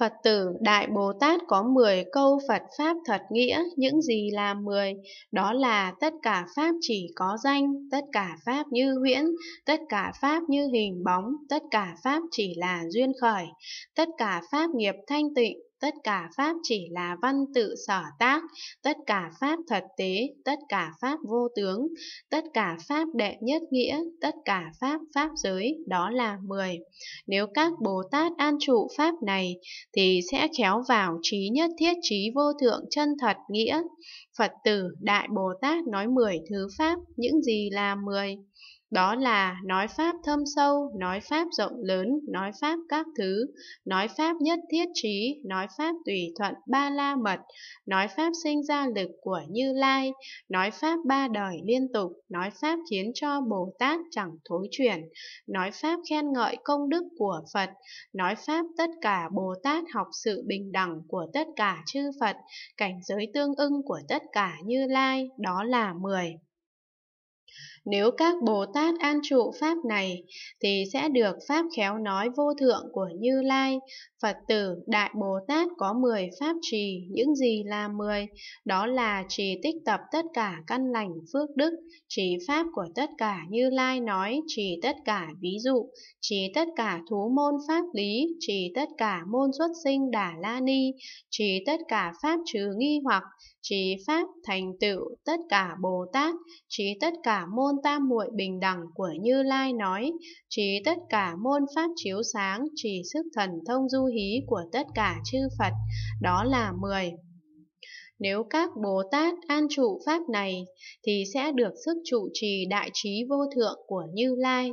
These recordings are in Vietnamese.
Phật tử Đại Bồ Tát có 10 câu Phật Pháp thật nghĩa, những gì là 10? Đó là tất cả Pháp chỉ có danh, tất cả Pháp như huyễn, tất cả Pháp như hình bóng, tất cả Pháp chỉ là duyên khởi, tất cả Pháp nghiệp thanh tịnh, tất cả pháp chỉ là văn tự sở tác, tất cả pháp thật tế, tất cả pháp vô tướng, tất cả pháp đệ nhất nghĩa, tất cả pháp pháp giới, đó là 10. Nếu các Bồ Tát an trụ pháp này thì sẽ khéo vào trí nhất thiết trí vô thượng chân thật nghĩa. Phật tử Đại Bồ Tát nói 10 thứ pháp, những gì là 10? Đó là nói pháp thâm sâu, nói pháp rộng lớn, nói pháp các thứ, nói pháp nhất thiết trí, nói pháp tùy thuận ba la mật, nói pháp sinh ra lực của Như Lai, nói pháp ba đời liên tục, nói pháp khiến cho Bồ Tát chẳng thối chuyển, nói pháp khen ngợi công đức của Phật, nói pháp tất cả Bồ Tát học sự bình đẳng của tất cả chư Phật, cảnh giới tương ưng của tất cả Như Lai, đó là 10. Nếu các Bồ Tát an trụ Pháp này, thì sẽ được Pháp khéo nói vô thượng của Như Lai. Phật tử Đại Bồ Tát có 10 Pháp trì, những gì là 10? Đó là trì tích tập tất cả căn lành phước đức, trì Pháp của tất cả Như Lai nói, trì tất cả ví dụ, trì tất cả thú môn Pháp lý, trì tất cả môn xuất sinh Đà La Ni, trì tất cả Pháp trừ nghi hoặc, trì Pháp thành tựu tất cả Bồ Tát, trì tất cả môn môn tam muội bình đẳng của Như Lai nói, trí tất cả môn pháp chiếu sáng, trì sức thần thông du hí của tất cả chư Phật, đó là 10. Nếu các Bồ Tát an trụ Pháp này, thì sẽ được sức trụ trì đại trí vô thượng của Như Lai.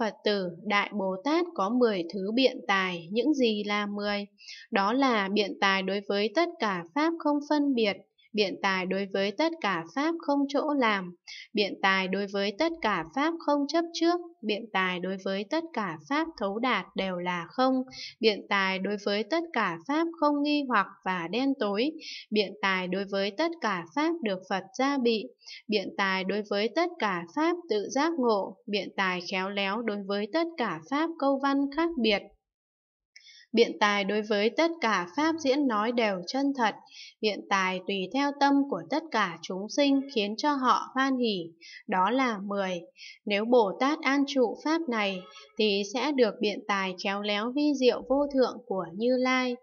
Phật tử Đại Bồ Tát có 10 thứ biện tài, những gì là 10? Đó là biện tài đối với tất cả Pháp không phân biệt, biện tài đối với tất cả pháp không chỗ làm, biện tài đối với tất cả pháp không chấp trước, biện tài đối với tất cả pháp thấu đạt đều là không, biện tài đối với tất cả pháp không nghi hoặc và đen tối, biện tài đối với tất cả pháp được Phật gia bị, biện tài đối với tất cả pháp tự giác ngộ, biện tài khéo léo đối với tất cả pháp câu văn khác biệt. Biện tài đối với tất cả pháp diễn nói đều chân thật, biện tài tùy theo tâm của tất cả chúng sinh khiến cho họ hoan hỷ, đó là 10. Nếu Bồ Tát an trụ pháp này thì sẽ được biện tài khéo léo vi diệu vô thượng của Như Lai.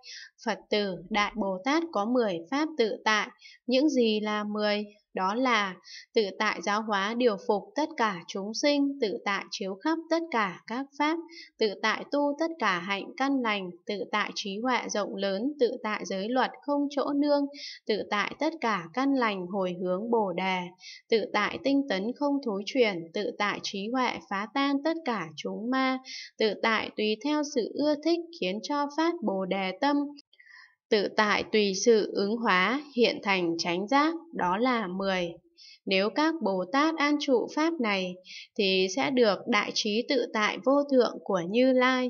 Phật tử Đại Bồ Tát có 10 pháp tự tại, những gì là 10? đó là tự tại giáo hóa điều phục tất cả chúng sinh, tự tại chiếu khắp tất cả các pháp, tự tại tu tất cả hạnh căn lành, tự tại trí huệ rộng lớn, tự tại giới luật không chỗ nương, tự tại tất cả căn lành hồi hướng Bồ đề, tự tại tinh tấn không thối chuyển, tự tại trí huệ phá tan tất cả chúng ma, tự tại tùy theo sự ưa thích khiến cho phát Bồ đề tâm, Tự tại tùy sự ứng hóa hiện thành chánh giác đó là 10. Nếu các Bồ Tát an trụ Pháp này thì sẽ được đại trí tự tại vô thượng của Như Lai